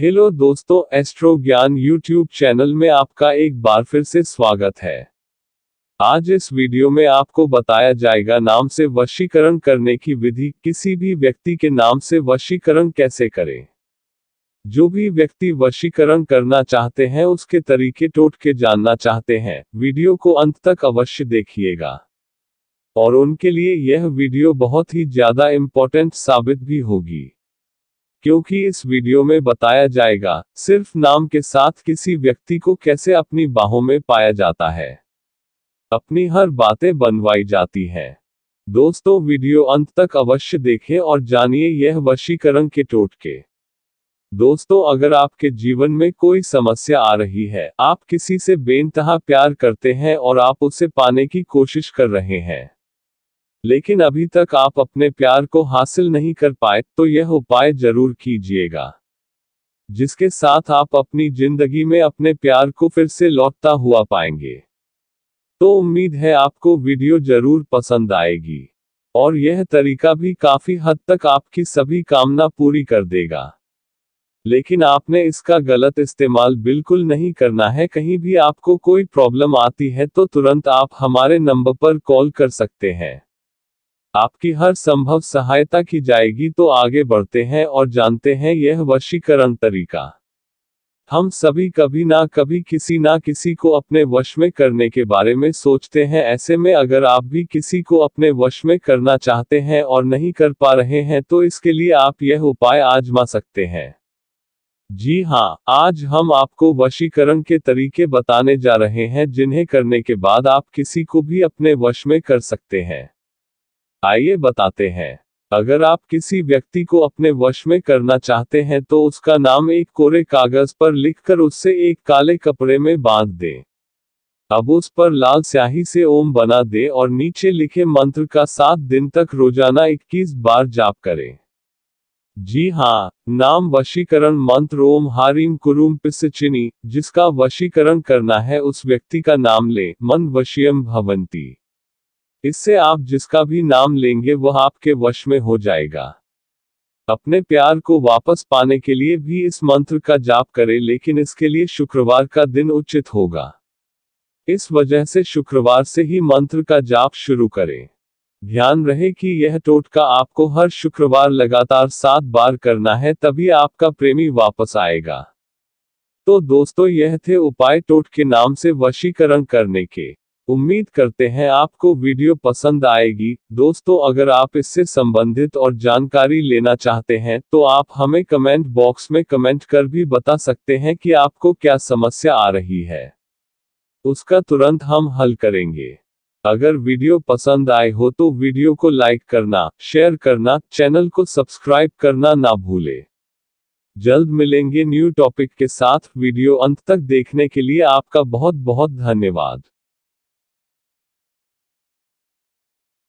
hello दोस्तों astro ज्ञान YouTube channel में आपका एक बार फिर से स्वागत है आज इस वीडियो में आपको बताया जाएगा नाम से वशीकरण करने की विधि किसी भी व्यक्ति के नाम से वशीकरण कैसे करें जो भी व्यक्ति वशीकरण करना चाहते हैं उसके तरीके टोट के जानना चाहते हैं वीडियो को अंत तक अवश्य देखिएगा और उनके लिए यह वीडियो बहुत ही ज्यादा इम्पोर्टेंट साबित भी होगी क्योंकि इस वीडियो में बताया जाएगा सिर्फ नाम के साथ किसी व्यक्ति को कैसे अपनी बाहों में पाया जाता है अपनी हर बातें बनवाई जाती है दोस्तों वीडियो अंत तक अवश्य देखें और जानिए यह वशीकरण के टोटके दोस्तों अगर आपके जीवन में कोई समस्या आ रही है आप किसी से बेनतहा प्यार करते हैं और आप उसे पाने की कोशिश कर रहे हैं लेकिन अभी तक आप अपने प्यार को हासिल नहीं कर पाए तो यह उपाय जरूर कीजिएगा जिसके साथ आप अपनी जिंदगी में अपने प्यार को फिर से लौटता हुआ पाएंगे तो उम्मीद है आपको वीडियो जरूर पसंद आएगी और यह तरीका भी काफी हद तक आपकी सभी कामना पूरी कर देगा लेकिन आपने इसका गलत इस्तेमाल बिल्कुल नहीं करना है कहीं भी आपको कोई प्रॉब्लम आती है तो तुरंत आप हमारे नंबर पर कॉल कर सकते हैं आपकी हर संभव सहायता की जाएगी तो आगे बढ़ते हैं और जानते हैं यह वशीकरण तरीका हम सभी कभी ना कभी किसी ना किसी को अपने वश में करने के बारे में सोचते हैं ऐसे में अगर आप भी किसी को अपने वश में करना चाहते हैं और नहीं कर पा रहे हैं तो इसके लिए आप यह उपाय आजमा सकते हैं जी हाँ आज हम आपको वशीकरण के तरीके बताने जा रहे हैं जिन्हें करने के बाद आप किसी को भी अपने वश में कर सकते हैं आइए बताते हैं अगर आप किसी व्यक्ति को अपने वश में करना चाहते हैं तो उसका नाम एक कोरे कागज पर लिखकर उससे एक काले कपड़े में बांध दें अब उस पर लाल स्याही से ओम बना दे और नीचे लिखे मंत्र का सात दिन तक रोजाना 21 बार जाप करें जी हाँ नाम वशीकरण मंत्र ओम हारीम कुरुम पिसचिनी जिसका वशीकरण करना है उस व्यक्ति का नाम ले मन वशियम भवंती इससे आप जिसका भी नाम लेंगे वह आपके वश में हो जाएगा अपने प्यार को वापस पाने के लिए भी इस मंत्र का जाप करें लेकिन इसके लिए शुक्रवार का दिन उचित होगा इस वजह से शुक्रवार से ही मंत्र का जाप शुरू करें ध्यान रहे कि यह टोटका आपको हर शुक्रवार लगातार सात बार करना है तभी आपका प्रेमी वापस आएगा तो दोस्तों यह थे उपाय टोटके नाम से वशीकरण करने के उम्मीद करते हैं आपको वीडियो पसंद आएगी दोस्तों अगर आप इससे संबंधित और जानकारी लेना चाहते हैं तो आप हमें कमेंट बॉक्स में कमेंट कर भी बता सकते हैं कि आपको क्या समस्या आ रही है उसका तुरंत हम हल करेंगे अगर वीडियो पसंद आए हो तो वीडियो को लाइक करना शेयर करना चैनल को सब्सक्राइब करना ना भूले जल्द मिलेंगे न्यू टॉपिक के साथ वीडियो अंत तक देखने के लिए आपका बहुत बहुत धन्यवाद